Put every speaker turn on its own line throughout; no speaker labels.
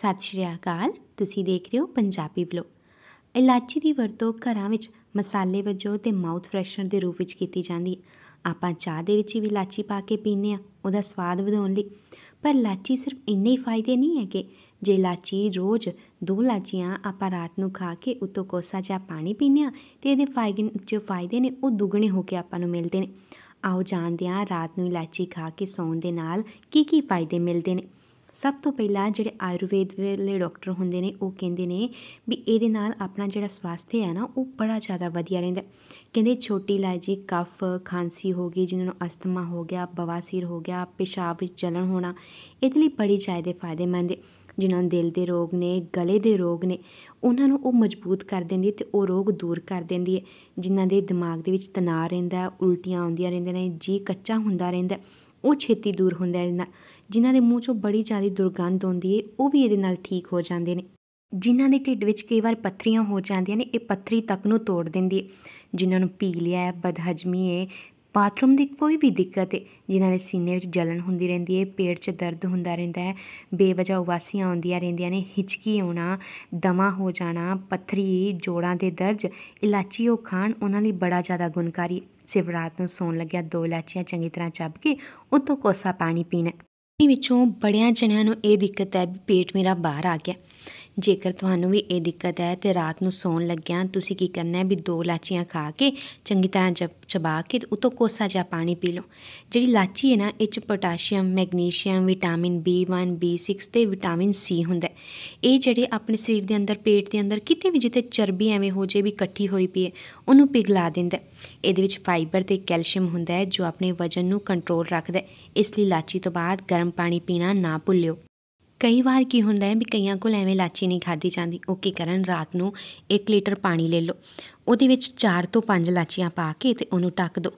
ਸਤਿ ਸ਼੍ਰੀ ਅਕਾਲ ਤੁਸੀਂ ਦੇਖ ਰਹੇ ਹੋ ਪੰਜਾਬੀ ਬਲੋ ਇਲਾਚੀ ਦੀ ਵਰਤੋਂ ਘਰਾਂ ਵਿੱਚ ਮਸਾਲੇ ਵਜੋਂ ਤੇ ਮਾਊਥ ਫਰੈਸ਼ਨਰ ਦੇ ਰੂਪ ਵਿੱਚ ਕੀਤੀ ਜਾਂਦੀ ਹੈ ਆਪਾਂ ਚਾਹ ਦੇ ਵਿੱਚ ਵੀ ਇਲਾਚੀ ਪਾ ਕੇ ਪੀਨੇ ਆ ਉਹਦਾ ਸਵਾਦ ਵਧਾਉਣ ਲਈ ਪਰ ਇਲਾਚੀ ਸਿਰਫ ਇੰਨੇ ਹੀ ਫਾਇਦੇ ਨਹੀਂ ਹੈਗੇ ਜੇ ਇਲਾਚੀ ਰੋਜ਼ ਦੋ ਇਲਾਚੀਆਂ ਆਪਾਂ ਰਾਤ ਨੂੰ ਖਾ ਕੇ ਉਤੋਂ ਕੋਸਾ ਜਾਂ ਪਾਣੀ ਪੀਨੇ ਆ ਤੇ ਇਹਦੇ ਫਾਇਦੇ ਜੋ ਫਾਇਦੇ ਨੇ ਉਹ ਦੁੱਗਣੇ ਹੋ ਕੇ ਆਪਾਂ ਨੂੰ ਮਿਲਦੇ ਨੇ ਆਓ ਜਾਣਦੇ ਆ ਰਾਤ ਨੂੰ ਇਲਾਚੀ ਖਾ ਕੇ ਸੌਣ ਦੇ ਨਾਲ ਕੀ ਕੀ ਫਾਇਦੇ ਮਿਲਦੇ ਨੇ ਸਭ ਤੋਂ ਪਹਿਲਾਂ ਜਿਹੜੇ ਆਯੁਰਵੇਦ ਵਾਲੇ ਡਾਕਟਰ ਹੁੰਦੇ ਨੇ ਉਹ ਕਹਿੰਦੇ ਨੇ ਵੀ ਇਹਦੇ ਨਾਲ ਆਪਣਾ ਜਿਹੜਾ ਸਵਾਸਥ ਹੈ ਨਾ ਉਹ ਬੜਾ ਜ਼ਿਆਦਾ ਵਧੀਆ ਰਹਿੰਦਾ ਕਹਿੰਦੇ ਛੋਟੀ ਲਾਜੀ ਕਫ ਖਾਂਸੀ ਹੋ ਗਈ ਜਿਨ੍ਹਾਂ ਨੂੰ ਅਸਥਮਾ ਹੋ ਗਿਆ ਬਵਾਸੀਰ ਹੋ ਗਿਆ ਪਿਸ਼ਾਬ ਵਿੱਚ ਜਲਣ ਹੋਣਾ ਇਹਦੇ ਲਈ ਬੜੀ ਜਾਇਦੇ ਫਾਇਦੇਮੰਦ ਹੈ ਜਿਨ੍ਹਾਂ ਨੂੰ ਦਿਲ ਦੇ ਰੋਗ ਨੇ ਗਲੇ ਦੇ ਰੋਗ ਨੇ ਉਹਨਾਂ ਨੂੰ ਉਹ ਮਜ਼ਬੂਤ ਕਰ ਦਿੰਦੀ ਹੈ ਤੇ ਉਹ ਰੋਗ ਦੂਰ ਕਰ ਦਿੰਦੀ ਹੈ ਜਿਨ੍ਹਾਂ ਦੇ ਦਿਮਾਗ ਦੇ ਵਿੱਚ ਤਣਾਅ ਰਹਿੰਦਾ ਉਲਟੀਆਂ ਆਉਂਦੀਆਂ ਰਹਿੰਦੀਆਂ ਨੇ ਜੀ ਕੱਚਾ ਹੁੰਦਾ ਰਹਿੰਦਾ ਉਹ ਛੇਤੀ ਦੂਰ ਹੁੰਦਾ ਹੈ ਜਿਨ੍ਹਾਂ ਦੇ ਮੂੰਹ 'ਚੋਂ ਬੜੀ ਜ਼ਿਆਦਾ ਦੁਰਗੰਧ ਆਉਂਦੀ ਏ ਉਹ ਵੀ ਇਹਦੇ ਨਾਲ ਠੀਕ ਹੋ ਜਾਂਦੇ ਨੇ ਜਿਨ੍ਹਾਂ ਦੇ ਢਿੱਡ ਵਿੱਚ ਕਈ ਵਾਰ ਪੱਥਰੀਆਂ ਹੋ ਜਾਂਦੀਆਂ ਨੇ ਇਹ ਪੱਥਰੀ ਤੱਕ ਨੂੰ ਤੋੜ ਦਿੰਦੀ ਏ ਜਿਨ੍ਹਾਂ ਨੂੰ ਪੀ ਹੈ ਬਦਹਜਮੀ ਏ ਬਾਥਰੂਮ ਦੀ ਕੋਈ ਵੀ ਦਿੱਕਤ ਏ ਜਿਨ੍ਹਾਂ ਦੇ ਸੀਨੇ ਵਿੱਚ ਜਲਨ ਹੁੰਦੀ ਰਹਿੰਦੀ ਏ ਪੇਟ 'ਚ ਦਰਦ ਹੁੰਦਾ ਰਹਿੰਦਾ ਹੈ ਬੇਵਜ੍ਹਾ ਉਵਾਸੀਆਂ ਆਉਂਦੀਆਂ ਰਹਿੰਦੀਆਂ ਨੇ ਹਿਚਕੀ ਆਉਣਾ ਦਮਾ ਹੋ ਜਾਣਾ ਪੱਥਰੀ ਜੋੜਾਂ ਦੇ ਦਰਜ ਇਲਾਚੀ ਉਹ ਖਾਣ ਉਹਨਾਂ ਲਈ ਬੜਾ ਜ਼ਿਆਦਾ ਗੁਣਕਾਰੀ ਸਿਵਰਾਤ ਨੂੰ ਸੌਣ ਲੱਗਿਆ ਦੋ ਇਲਾਚੀਆਂ ਚੰਗੀ ਤਰ੍ਹਾਂ ਚੱਬ ਕੇ ਉਤੋਂ ਕੋਸਾ ਪਾਣੀ ਪੀਣਾ ਵਿੱਚੋਂ ਬੜਿਆਂ ਜਣਿਆਂ ਨੂੰ ਇਹ ਦਿੱਕਤ ਹੈ ਵੀ ਪੇਟ ਮੇਰਾ ਬਾਹਰ ਆ ਗਿਆ ਜੇਕਰ ਤੁਹਾਨੂੰ ਵੀ ਇਹ ਦਿੱਕਤ ਹੈ ਤੇ ਰਾਤ ਨੂੰ ਸੌਣ ਲੱਗਿਆਂ ਤੁਸੀਂ ਕੀ ਕਰਨਾ ਹੈ ਵੀ ਦੋ ਲਾਚੀਆਂ ਖਾ ਕੇ ਚੰਗੀ ਤਰ੍ਹਾਂ ਚਬਾ ਕੇ ਉਤੋਂ ਕੋਸਾ ਜਿਹਾ ਪਾਣੀ ਪੀ ਲਓ ਜਿਹੜੀ ਲਾਚੀ ਹੈ ਨਾ ਇਹ ਚ potassium magnesium vitamin B1 B6 ਤੇ ਵਿਟਾਮਿਨ C ਹੁੰਦਾ ਇਹ ਜਿਹੜੇ ਆਪਣੇ ਸਰੀਰ ਦੇ ਅੰਦਰ ਪੇਟ ਦੇ ਅੰਦਰ ਕਿਤੇ ਵੀ ਜਿੱਥੇ ਚਰਬੀ ਐਵੇਂ ਹੋ ਜੇ ਵੀ ਇਕੱਠੀ ਹੋਈ ਪਈ ਉਹਨੂੰ ਪਿਘਲਾ ਦਿੰਦਾ ਇਹਦੇ ਵਿੱਚ ਫਾਈਬਰ ਤੇ ਕੈਲਸ਼ੀਅਮ ਹੁੰਦਾ ਹੈ ਜੋ ਆਪਣੇ ਵਜਨ ਨੂੰ ਕੰਟਰੋਲ ਰੱਖਦਾ ਹੈ ਇਸ ਲਈ ਲਾਚੀ ਤੋਂ ਬਾਅਦ ਗਰਮ ਪਾਣੀ ਪੀਣਾ ਨਾ ਭੁੱਲਿਓ ਕਈ ਵਾਰ ਕੀ ਹੁੰਦਾ ਹੈ ਵੀ ਕਈਆਂ ਕੋਲ ਐਵੇਂ ਲਾਚੀ ਨਹੀਂ ਖਾਦੀ ਜਾਂਦੀ ਉਹ ਕੀ ਕਰਨ ਰਾਤ ਨੂੰ 1 ਲੀਟਰ ਪਾਣੀ ਲੈ ਲਓ ਉਹਦੇ ਵਿੱਚ 4 ਤੋਂ 5 ਲਾਚੀਆਂ ਪਾ ਕੇ ਤੇ ਉਹਨੂੰ ਟੱਕ ਦਿਓ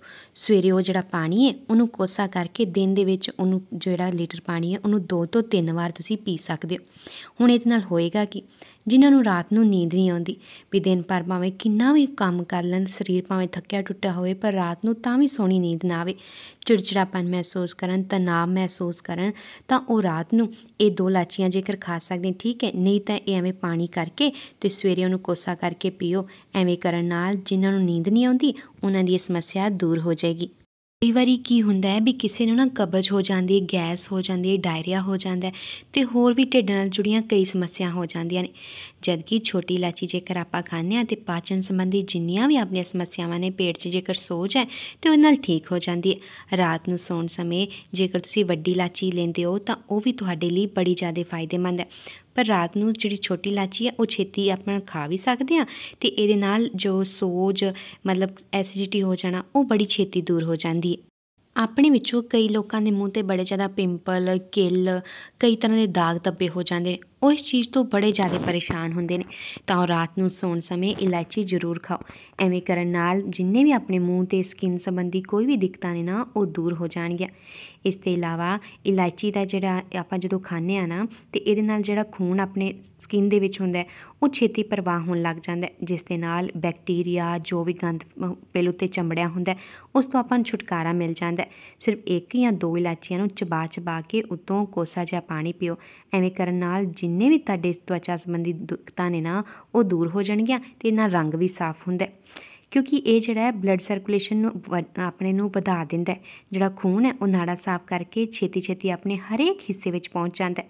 ਸਵੇਰੇ ਉਹ ਜਿਹੜਾ ਪਾਣੀ ਹੈ ਉਹਨੂੰ ਕੋਸਾ ਕਰਕੇ ਦਿਨ ਦੇ ਵਿੱਚ ਉਹਨੂੰ ਜਿਹੜਾ ਲੀਟਰ ਪਾਣੀ ਹੈ ਉਹਨੂੰ 2 ਤੋਂ 3 ਵਾਰ ਤੁਸੀਂ ਪੀ ਸਕਦੇ ਹੋ ਹੁਣ ਇਹਦੇ ਨਾਲ ਹੋਏਗਾ ਕਿ ਜਿਨ੍ਹਾਂ ਨੂੰ ਰਾਤ ਨੂੰ ਨੀਂਦ ਨਹੀਂ ਆਉਂਦੀ ਵੀ ਦਿਨ ਭਰ ਭਾਵੇਂ ਕਿੰਨਾ ਵੀ ਕੰਮ ਕਰ ਲੈਣ ਸਰੀਰ ਭਾਵੇਂ ਥੱਕਿਆ ਟੁੱਟਿਆ ਹੋਵੇ ਪਰ ਰਾਤ ਨੂੰ ਤਾਂ ਵੀ ਸੋਹਣੀ ਨੀਂਦ ਨਾ ਆਵੇ ਚਿੜਚਿੜਾਪਨ ਮਹਿਸੂਸ ਕਰਨ ਤਣਾਅ ਮਹਿਸੂਸ ਕਰਨ ਤਾਂ ਉਹ ਰਾਤ ਨੂੰ ਇਹ ਦੋ ਲਾਚੀਆਂ ਜੇਕਰ ਖਾ ਸਕਦੇ ਠੀਕ ਹੈ ਨਹੀਂ ਤਾਂ ਇਹ ਐਵੇਂ ਪਾਣੀ ਕਰਕੇ ਤੇ ਸਵੇਰੇ ਉਹਨੂੰ ਕੋਸਾ ਕਰਕੇ ਪੀਓ ਐਵੇਂ ਕਰ ਕਰਨ ਨਾਲ ਜਿਨ੍ਹਾਂ ਨੂੰ ਨੀਂਦ ਨਹੀਂ ਆਉਂਦੀ ਉਹਨਾਂ ਦੀ ਇਹ ਸਮੱਸਿਆ ਦੂਰ ਹੋ ਜਾਏਗੀ ਕਈ ਵਾਰੀ ਕੀ ਹੁੰਦਾ ਹੈ ਵੀ ਕਿਸੇ ਨੂੰ ਨਾ ਕਬਜ਼ ਹੋ ਜਾਂਦੀ ਹੈ ਗੈਸ ਹੋ ਜਾਂਦੀ ਹੈ ਡਾਇਰੀਆ ਹੋ ਜਾਂਦਾ ਹੈ ਤੇ ਹੋਰ ਵੀ ਢਿੱਡ ਨਾਲ ਜੁੜੀਆਂ ਕਈ ਸਮੱਸਿਆ ਹੋ ਜਾਂਦੀਆਂ ਨੇ ਜਦ ਕਿ ਛੋਟੀ ਇਲਾਚੀ ਜੇਕਰ ਆਪਾਂ ਖਾਣੇ ਆ ਤੇ ਪਾਚਨ ਸੰਬੰਧੀ ਜਿੰਨੀਆਂ ਵੀ ਆਪਣੀਆਂ ਸਮੱਸਿਆਵਾਂ ਨੇ ਪੇਟ 'ਚ ਜੇਕਰ ਸੋਜ ਹੈ ਤੇ ਉਹ ਨਾਲ ਠੀਕ ਹੋ ਜਾਂਦੀ ਹੈ ਰਾਤ ਨੂੰ ਸੌਣ ਸਮੇਂ ਜੇਕਰ ਤੁਸੀਂ ਵੱਡੀ ਇਲਾਚੀ ਲੈਂਦੇ ਹੋ ਤਾਂ ਉਹ ਵੀ ਤੁਹਾਡੇ ਲਈ ਬੜੀ ਜ਼ਿਆਦਾ ਫਾਇਦੇਮੰਦ ਹੈ ਪਰ ਰਾਤ ਨੂੰ ਜਿਹੜੀ ਛੋਟੀ ਲਾਚੀ ਹੈ ਉਹ ਛੇਤੀ ਆਪਾਂ ਖਾ ਵੀ ਸਕਦੇ ਆ ਤੇ ਇਹਦੇ ਨਾਲ ਜੋ ਸੋਜ ਮਤਲਬ ਐਸਿਡਿਟੀ ਹੋ ਜਾਣਾ ਉਹ ਬੜੀ ਛੇਤੀ ਦੂਰ ਹੋ ਜਾਂਦੀ ਹੈ ਆਪਣੇ ਵਿੱਚੋਂ ਕਈ ਲੋਕਾਂ ਦੇ ਮੂੰਹ ਤੇ ਬੜੇ ਜ਼ਿਆਦਾ ਪਿੰਪਲ ਕਿੱਲ ਕਈ ਤਰ੍ਹਾਂ ਦੇ ਦਾਗ ਧੱਬੇ ਹੋ ਜਾਂਦੇ ਉਹ ਇਸ ਚੀਜ਼ ਤੋਂ ਬੜੇ ਜ਼ਿਆਦਾ ਪਰੇਸ਼ਾਨ ਹੁੰਦੇ ਨੇ ਤਾਂ ਰਾਤ ਨੂੰ ਸੌਣ ਸਮੇਂ ਇਲਾਇਚੀ ਜ਼ਰੂਰ ਖਾਓ ਐਵੇਂ ਕਰਨ ਨਾਲ ਜਿੰਨੇ ਵੀ ਆਪਣੇ ਮੂੰਹ ਤੇ ਸਕਿਨ ਸੰਬੰਧੀ ਕੋਈ ਵੀ ਦਿੱਕਤਾਂ ਨੇ ਨਾ ਉਹ ਦੂਰ ਹੋ ਜਾਣਗੀਆਂ ਇਸ ਤੋਂ ਇਲਾਵਾ ਇਲਾਇਚੀ ਦਾ ਜਿਹੜਾ ਆਪਾਂ ਜਦੋਂ ਖਾਂਦੇ ਆ ਨਾ ਤੇ ਇਹਦੇ ਨਾਲ ਜਿਹੜਾ ਖੂਨ ਆਪਣੇ ਸਕਿਨ ਦੇ ਵਿੱਚ ਹੁੰਦਾ ਉਹ ਛੇਤੀ ਪ੍ਰਵਾਹ ਹੋਣ ਲੱਗ ਜਾਂਦਾ ਜਿਸ ਦੇ ਨਾਲ ਬੈਕਟੀਰੀਆ ਜੋ ਵੀ ਗੰਦ ਪੇਲ ਉਤੇ ਚੰਬੜਿਆ ਹੁੰਦਾ ਉਸ ਤੋਂ ਆਪਾਂ ਨੂੰ ਛੁਟਕਾਰਾ ਮਿਲ ਜਾਂਦਾ ਸਿਰਫ ਇੱਕ ਜਾਂ ਦੋ ਇਲਾਚੀਆਂ ਨੂੰ ਚਬਾ ਚਬਾ ਕੇ ਉਤੋਂ ਕੋਸਾ ਜਿਹਾ ਪਾਣੀ ਪੀਓ ਐਵੇਂ ਕਰਨ ਨਾਲ ਜਿੰਨ ਜਿੰਨੇ ਵੀ ਤੁਹਾਡੇ ਤਵਚਾ ਸੰਬੰਧੀ ਦਿੱਕਤਾਂ ਨੇ ਨਾ ਉਹ ਦੂਰ ਹੋ ਜਾਣਗੀਆਂ ਤੇ ਨਾਲ ਰੰਗ ਵੀ ਸਾਫ਼ ਹੁੰਦਾ ਕਿਉਂਕਿ ਇਹ ਜਿਹੜਾ ਹੈ ਬਲੱਡ ਸਰਕੂਲੇਸ਼ਨ ਨੂੰ ਆਪਣੇ ਨੂੰ ਵਧਾ ਦਿੰਦਾ ਹੈ ਜਿਹੜਾ ਖੂਨ ਹੈ ਉਹ ਨਾੜਾ ਸਾਫ਼ ਕਰਕੇ ਛੇਤੀ ਛੇਤੀ ਆਪਣੇ ਹਰੇਕ ਹਿੱਸੇ ਵਿੱਚ ਪਹੁੰਚ ਜਾਂਦਾ ਹੈ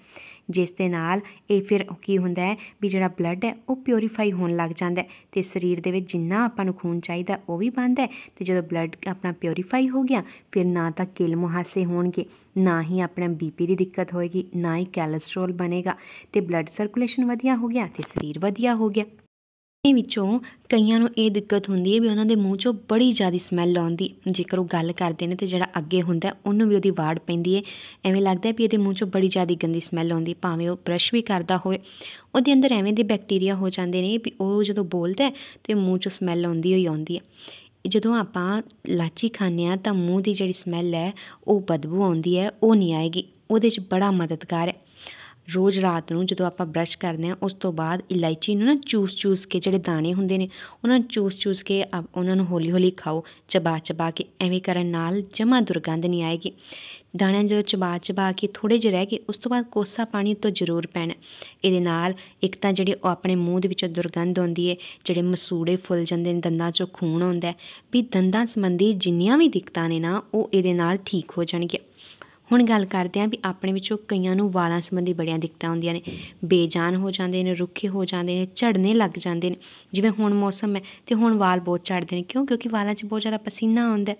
ਜਿਸ ਦੇ ਨਾਲ ਇਹ ਫਿਰ ਕੀ ਹੁੰਦਾ ਹੈ ਵੀ ਜਿਹੜਾ ਬਲੱਡ ਹੈ ਉਹ ਪਿਓਰੀਫਾਈ ਹੋਣ ਲੱਗ ਜਾਂਦਾ ਹੈ ਤੇ ਸਰੀਰ ਦੇ ਵਿੱਚ ਜਿੰਨਾ ਆਪਾਂ ਨੂੰ ਖੂਨ ਚਾਹੀਦਾ ਉਹ ਵੀ ਬਣਦਾ ਹੈ ਤੇ ਜਦੋਂ ਬਲੱਡ ਆਪਣਾ ਪਿਓਰੀਫਾਈ ਹੋ ਗਿਆ ਫਿਰ ਨਾ ਤਾਂ ਕਿਲ ਮੁਹਾਸੇ ਹੋਣਗੇ ਨਾ ਹੀ ਆਪਣਾ ਬੀਪੀ ਦੀ ਦਿੱਕਤ ਹੋਏਗੀ ਨਾ ਹੀ ਕੈਲਸਟ੍ਰੋਲ ਬਣੇਗਾ ਤੇ ਬਲੱਡ ਸਰਕੂਲੇਸ਼ਨ ਵਧੀਆ ਹੋ ਗਿਆ ਤੇ ਸਰੀਰ ਵਧੀਆ ਹੋ ਗਿਆ ਵਿੱਚੋਂ ਕਈਆਂ ਨੂੰ ਇਹ ਦਿੱਕਤ ਹੁੰਦੀ ਹੈ ਵੀ ਉਹਨਾਂ ਦੇ ਮੂੰਹ 'ਚੋਂ ਬੜੀ ਜ਼ਿਆਦਾ ਸਮੈਲ ਆਉਂਦੀ ਜੇਕਰ ਉਹ ਗੱਲ ਕਰਦੇ ਨੇ ਤੇ ਜਿਹੜਾ ਅੱਗੇ ਹੁੰਦਾ ਉਹਨੂੰ ਵੀ ਉਹਦੀ ਵਾੜ ਪੈਂਦੀ ਹੈ ਐਵੇਂ ਲੱਗਦਾ ਵੀ ਇਹਦੇ ਮੂੰਹ 'ਚੋਂ ਬੜੀ ਜ਼ਿਆਦਾ ਗੰਦੀ ਸਮੈਲ ਆਉਂਦੀ ਭਾਵੇਂ ਉਹ ਬਰਸ਼ ਵੀ ਕਰਦਾ ਹੋਵੇ ਉਹਦੇ ਅੰਦਰ ਐਵੇਂ ਦੇ ਬੈਕਟੀਰੀਆ ਹੋ ਜਾਂਦੇ ਨੇ ਵੀ ਉਹ ਜਦੋਂ ਬੋਲਦਾ ਤੇ ਮੂੰਹ 'ਚੋਂ ਸਮੈਲ ਆਉਂਦੀ ਹੋਈ ਆਉਂਦੀ ਹੈ ਜਦੋਂ ਆਪਾਂ ਲਾਚੀ ਖਾਂਦੇ ਆ ਤਾਂ ਮੂੰਹ ਦੀ ਜਿਹੜੀ ਸਮੈਲ ਹੈ ਉਹ ਬਦਬੂ ਆਉਂਦੀ ਹੈ ਉਹ ਨਹੀਂ ਆਏਗੀ ਉਹਦੇ 'ਚ ਬੜਾ ਮਦਦਗਾਰ ਹੈ ਰੋਜ਼ ਰਾਤ ਨੂੰ ਜਦੋਂ ਆਪਾਂ ਬ੍ਰਸ਼ ਕਰਦੇ ਆ ਉਸ ਤੋਂ ਬਾਅਦ ਇਲਾਇਚੀ ਨੂੰ ਨਾ ਚੂਸ-ਚੂਸ ਕੇ ਜਿਹੜੇ ਦਾਣੇ ਹੁੰਦੇ ਨੇ ਉਹਨਾਂ ਨੂੰ ਚੂਸ-ਚੂਸ ਕੇ ਉਹਨਾਂ ਨੂੰ ਹੌਲੀ-ਹੌਲੀ ਖਾਓ ਚਬਾ-ਚਬਾ ਕੇ ਐਵੇਂ ਕਰਨ ਨਾਲ ਜਮਾ ਦੁਰਗੰਧ ਨਹੀਂ ਆਏਗੀ ਦਾਣਿਆਂ ਜਦੋਂ ਚਬਾ ਚਬਾ ਕੇ ਥੋੜੇ ਜਿਹਾ ਰਹਿ ਗਏ ਉਸ ਤੋਂ ਬਾਅਦ ਕੋਸਾ ਪਾਣੀ ਤੋਂ ਜ਼ਰੂਰ ਪੈਣਾ ਇਹਦੇ ਨਾਲ ਇੱਕ ਤਾਂ ਜਿਹੜੇ ਉਹ ਆਪਣੇ ਮੂੰਹ ਦੇ ਵਿੱਚੋਂ ਦੁਰਗੰਧ ਆਉਂਦੀ ਏ ਜਿਹੜੇ ਮਸੂੜੇ ਫੁੱਲ ਜਾਂਦੇ ਨੇ ਦੰਦਾਂ 'ਚੋਂ ਖੂਨ ਆਉਂਦਾ ਵੀ ਦੰਦਾਂ ਸੰਬੰਧੀ ਜਿੰਨੀਆਂ ਵੀ ਦਿੱਕਤਾਂ ਨੇ ਨਾ ਉਹ ਇਹਦੇ ਨਾਲ ਠੀਕ ਹੋ ਜਾਣਗੀਆਂ ਹੁਣ ਗੱਲ ਕਰਦੇ ਆਂ ਵੀ ਆਪਣੇ ਵਿੱਚੋਂ ਕਈਆਂ ਨੂੰ ਵਾਲਾਂ ਸੰਬੰਧੀ ਬੜੀਆਂ ਦਿੱਕਤਾਂ ਹੁੰਦੀਆਂ ਨੇ ਬੇਜਾਨ ਹੋ ਜਾਂਦੇ ਨੇ ਰੁੱਖੇ ਹੋ ਜਾਂਦੇ ਨੇ ਝੜਨੇ ਲੱਗ ਜਾਂਦੇ ਨੇ ਜਿਵੇਂ ਹੁਣ ਮੌਸਮ ਹੈ ਤੇ ਹੁਣ ਵਾਲ ਬਹੁਤ ਝੜਦੇ ਨੇ ਕਿਉਂ ਕਿਉਂਕਿ ਵਾਲਾਂ 'ਚ ਬਹੁਤ ਜ਼ਿਆਦਾ ਪਸੀਨਾ ਆਉਂਦਾ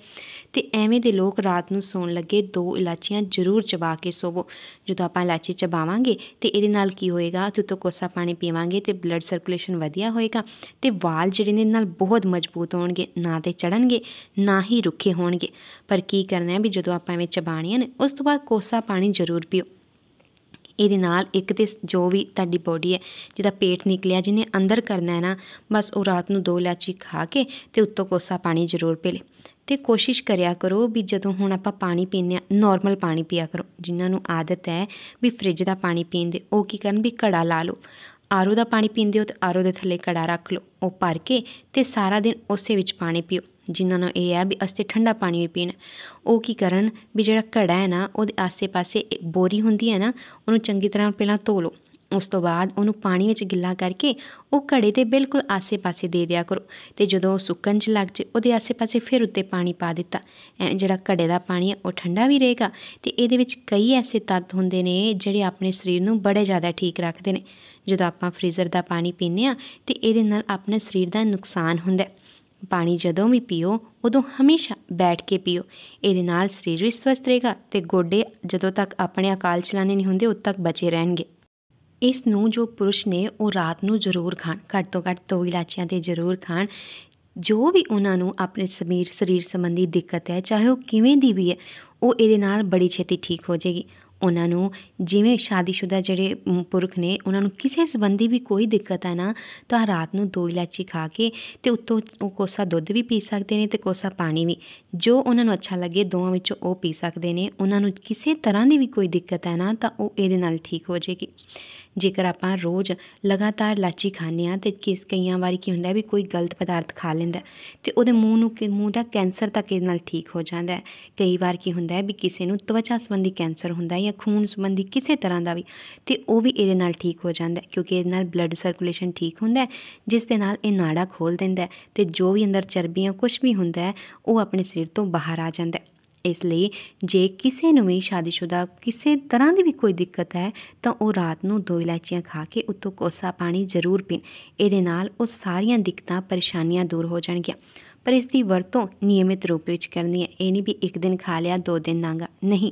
ਤੇ ਐਵੇਂ ਦੇ ਲੋਕ ਰਾਤ ਨੂੰ ਸੌਣ ਲੱਗੇ ਦੋ ਇਲਾਚੀਆਂ ਜ਼ਰੂਰ ਚਬਾ ਕੇ ਸੋਵੋ ਜਦੋਂ ਆਪਾਂ ਇਲਾਚੀ ਚਬਾਵਾਂਗੇ ਤੇ ਇਹਦੇ ਨਾਲ ਕੀ ਹੋਏਗਾ ਤੇ ਤੋਂ ਕੋਸਾ ਪਾਣੀ ਪੀਵਾਂਗੇ ਤੇ ਬਲੱਡ ਸਰਕੂਲੇਸ਼ਨ ਵਧੀਆ ਹੋਏਗਾ ਤੇ ਵਾਲ ਜਿਹੜੇ ਨੇ ਨਾਲ ਬਹੁਤ ਮਜ਼ਬੂਤ ਹੋਣਗੇ ਨਾ ਤੇ ਚੜਨਗੇ ਨਾ ਹੀ ਰੁੱਖੇ ਹੋਣਗੇ ਪਰ ਕੀ ਕਰਨਾ ਹੈ ਵੀ ਜਦੋਂ ਆਪਾਂ ਐਵੇਂ ਚਬਾਣੀਆਂ ਨੇ ਉਸ ਤੋਂ ਬਾਅਦ ਕੋਸਾ ਪਾਣੀ ਜ਼ਰੂਰ ਪੀਓ ਇਹਦੇ ਨਾਲ ਇੱਕ ਤੇ ਜੋ ਵੀ ਤੁਹਾਡੀ ਬੋਡੀ ਹੈ ਜਿਹਦਾ ਪੇਟ ਨਿਕਲਿਆ ਜਿਹਨੇ ਅੰਦਰ ਕਰਨਾ ਹੈ ਨਾ ਬਸ ਉਹ ਰਾਤ ਨੂੰ ਦੋ ਲਾਚੀ ਖਾ ਕੇ ਤੇ ਉੱਤੋਂ ਕੋਸਾ ਪਾਣੀ ਜ਼ਰੂਰ ਪੀ ਲੈ ਤੇ ਕੋਸ਼ਿਸ਼ ਕਰਿਆ ਕਰੋ ਵੀ ਜਦੋਂ ਹੁਣ ਆਪਾਂ ਪਾਣੀ ਪੀਨੇ ਆ ਨਾਰਮਲ ਪਾਣੀ ਪੀਆ ਕਰੋ ਜਿਨ੍ਹਾਂ ਨੂੰ ਆਦਤ ਹੈ ਵੀ ਫ੍ਰਿਜ ਦਾ ਪਾਣੀ ਪੀਣ ਦੇ ਉਹ ਕੀ ਕਰਨ ਵੀ ਘੜਾ ਲਾ ਲਓ ਆਰੋ ਦਾ ਪਾਣੀ ਪੀਂਦੇ ਹੋ ਤਾਂ ਆਰੋ ਦੇ ਥੱਲੇ ਕੜਾ ਰੱਖ ਲਓ ਉਹ ਭਰ ਕੇ ਤੇ ਸਾਰਾ ਦਿਨ ਉਸੇ ਵਿੱਚ ਪਾਣੀ ਪੀਓ ਜਿਨ੍ਹਾਂ ਨੂੰ ਇਹ ਹੈ ਵੀ ਅਸੇ ਠੰਡਾ ਪਾਣੀ ਵੀ ਪੀਣ ਉਹ ਕੀ ਕਰਨ ਵੀ ਜਿਹੜਾ ਘੜਾ ਹੈ ਨਾ ਉਹਦੇ ਆਸੇ-ਪਾਸੇ ਇੱਕ ਬੋਰੀ ਹੁੰਦੀ ਹੈ ਨਾ ਉਹਨੂੰ ਚੰਗੀ ਤਰ੍ਹਾਂ ਪਹਿਲਾਂ ਧੋ ਲਓ ਉਸ ਤੋਂ ਬਾਅਦ ਉਹਨੂੰ ਪਾਣੀ ਵਿੱਚ ਗਿੱਲਾ ਕਰਕੇ ਉਹ ਘੜੇ ਦੇ ਬਿਲਕੁਲ ਆਸੇ-ਪਾਸੇ ਦੇ ਦਿਆ ਕਰੋ ਤੇ ਜਦੋਂ ਉਹ ਸੁੱਕਣ 'ਚ ਲੱਗ ਜੇ ਉਹਦੇ ਆਸੇ-ਪਾਸੇ ਫਿਰ ਉੱਤੇ ਪਾਣੀ ਪਾ ਦਿੱਤਾ ਜਿਹੜਾ ਘੜੇ ਦਾ ਪਾਣੀ ਹੈ ਉਹ ਠੰਡਾ ਵੀ ਰਹੇਗਾ ਤੇ ਇਹਦੇ ਵਿੱਚ ਕਈ ਐਸੇ ਤੱਤ ਹੁੰਦੇ ਨੇ ਜਿਹੜੇ ਆਪਣੇ ਸਰੀਰ ਨੂੰ ਬੜੇ ਜ਼ਿਆਦਾ ਠੀਕ ਰੱਖਦੇ ਨੇ ਜਦੋਂ ਆਪਾਂ ਫ੍ਰੀਜ਼ਰ ਦਾ ਪਾਣੀ ਪੀਂਦੇ ਆ ਤੇ ਇਹਦੇ ਨਾਲ ਆਪਣੇ ਸਰੀਰ ਦਾ ਨੁਕਸਾਨ ਹੁੰਦਾ ਪਾਣੀ ਜਦੋਂ ਵੀ ਪੀਓ ਉਦੋਂ ਹਮੇਸ਼ਾ ਬੈਠ ਕੇ ਪੀਓ ਇਹਦੇ ਨਾਲ ਸਰੀਰ ਵੀ ਸਵਸਥ ਰਹੇਗਾ ਤੇ ਗੋਡੇ ਜਦੋਂ ਤੱਕ ਆਪਣੇ ਅਕਾਲ ਚਲਾਣੇ ਨਹੀਂ ਹੁੰਦੇ ਉਦ ਤੱਕ ਬਚੇ ਰਹਿਣਗੇ ਇਸ ਨੂੰ ਜੋ ਪੁਰਸ਼ ਨੇ ਉਹ ਰਾਤ ਨੂੰ ਜ਼ਰੂਰ ਖਾਣ ਘੱਟ ਤੋਂ ਘੱਟ ਦੋ ਇਲਾਚੀਆਂ ਤੇ ਜ਼ਰੂਰ ਖਾਣ ਜੋ ਵੀ ਉਹਨਾਂ ਨੂੰ ਆਪਣੇ ਸਮੀਰ ਸਰੀਰ ਸੰਬੰਧੀ ਦਿੱਕਤ ਹੈ ਚਾਹੇ ਉਹ ਕਿਵੇਂ ਦੀ ਵੀ ਹੈ ਉਹ ਇਹਦੇ ਨਾਲ ਬੜੀ ਛੇਤੀ ਠੀਕ ਹੋ ਜਾਏਗੀ ਉਹਨਾਂ ਨੂੰ ਜਿਵੇਂ ਸ਼ਾਦੀशुदा ਜਿਹੜੇ ਪੁਰਖ ਨੇ ਉਹਨਾਂ ਨੂੰ ਕਿਸੇ ਸੰਬੰਧੀ ਵੀ ਕੋਈ ਦਿੱਕਤ ਹੈ ਨਾ ਤਾਂ ਰਾਤ ਨੂੰ ਦੋ ਇਲਾਚੀ ਖਾ ਕੇ ਤੇ ਉੱਤੋਂ ਉਹ ਕੋਸਾ ਦੁੱਧ ਵੀ ਪੀ ਸਕਦੇ ਨੇ ਤੇ ਕੋਸਾ ਪਾਣੀ ਵੀ ਜੋ ਉਹਨਾਂ ਨੂੰ ਅੱਛਾ ਲੱਗੇ ਦੋਵਾਂ ਵਿੱਚੋਂ ਉਹ ਪੀ ਸਕਦੇ ਨੇ ਉਹਨਾਂ ਨੂੰ ਕਿਸੇ ਤਰ੍ਹਾਂ ਦੀ ਵੀ ਕੋਈ ਦਿੱਕਤ ਹੈ ਨਾ ਤਾਂ ਉਹ ਇਹਦੇ ਨਾਲ ਠੀਕ ਹੋ ਜਾਏਗੀ ਜੇਕਰ ਆਪਾਂ ਰੋਜ਼ ਲਗਾਤਾਰ ਲਾਚੀ ਖਾਂਦੇ ਆ ਤੇ ਕਿਸ ਕਈਆਂ ਵਾਰੀ ਕੀ ਹੁੰਦਾ ਵੀ ਕੋਈ ਗਲਤ ਪਦਾਰਥ ਖਾ ਲੈਂਦਾ ਤੇ ਉਹਦੇ ਮੂੰਹ ਨੂੰ ਮੂੰਹ ਦਾ ਕੈਂਸਰ ਤੱਕ ਇਹ ਨਾਲ ਠੀਕ ਹੋ ਜਾਂਦਾ ਕਈ ਵਾਰ ਕੀ ਹੁੰਦਾ ਵੀ ਕਿਸੇ ਨੂੰ ਤਵਚਾ ਸੰਬੰਧੀ ਕੈਂਸਰ ਹੁੰਦਾ ਜਾਂ ਖੂਨ ਸੰਬੰਧੀ ਕਿਸੇ ਤਰ੍ਹਾਂ ਦਾ ਵੀ ਤੇ ਉਹ ਵੀ ਇਹਦੇ ਨਾਲ ਠੀਕ ਹੋ ਜਾਂਦਾ ਕਿਉਂਕਿ ਇਹਦੇ ਨਾਲ ਬਲੱਡ ਸਰਕੂਲੇਸ਼ਨ ਠੀਕ ਹੁੰਦਾ ਜਿਸ ਦੇ ਨਾਲ ਇਹ ਨਾੜਾ ਖੋਲ ਦਿੰਦਾ ਤੇ ਜੋ ਵੀ ਅੰਦਰ ਚਰਬੀਆਂ ਕੁਝ ਵੀ ਹੁੰਦਾ ਉਹ ਆਪਣੇ ਸਰੀਰ ਤੋਂ ਬਾਹਰ ਆ ਜਾਂਦਾ ਇਸ ਲਈ ਜੇ ਕਿਸੇ ਨੂੰ ਵੀ ਸ਼ਾਦੀशुदा ਕਿਸੇ ਤਰ੍ਹਾਂ ਦੀ ਵੀ ਕੋਈ ਦਿੱਕਤ ਹੈ ਤਾਂ ਉਹ ਰਾਤ ਨੂੰ ਦੋ ਇਲਾਚੀਆਂ ਖਾ ਕੇ ਉੱਤੋਂ ਕੋਸਾ ਪਾਣੀ ਜ਼ਰੂਰ ਪੀਣ ਇਹਦੇ ਨਾਲ ਉਹ ਸਾਰੀਆਂ ਦਿੱਕਤਾਂ ਪਰੇਸ਼ਾਨੀਆਂ ਦੂਰ ਹੋ ਜਾਣਗੀਆਂ ਪਰ ਇਸ ਦੀ ਵਰਤੋਂ ਨਿਯਮਿਤ ਰੂਪ ਵਿੱਚ ਕਰਨੀ ਹੈ ਇਹ ਨਹੀਂ ਵੀ ਇੱਕ ਦਿਨ ਖਾ ਲਿਆ ਦੋ ਦਿਨ ਨਾਗਾ ਨਹੀਂ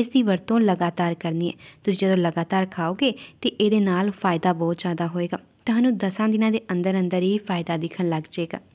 ਇਸ ਦੀ ਵਰਤੋਂ ਲਗਾਤਾਰ ਕਰਨੀ ਹੈ ਤੁਸੀਂ ਜਦੋਂ ਲਗਾਤਾਰ ਖਾਓਗੇ ਤੇ ਇਹਦੇ ਨਾਲ ਫਾਇਦਾ ਬਹੁਤ ਜ਼ਿਆਦਾ ਹੋਏਗਾ ਤੁਹਾਨੂੰ 10 ਦਿਨਾਂ ਦੇ ਅੰਦਰ ਅੰਦਰ ਹੀ ਫਾਇਦਾ ਦਿਖਣ ਲੱਗ ਜਾਏਗਾ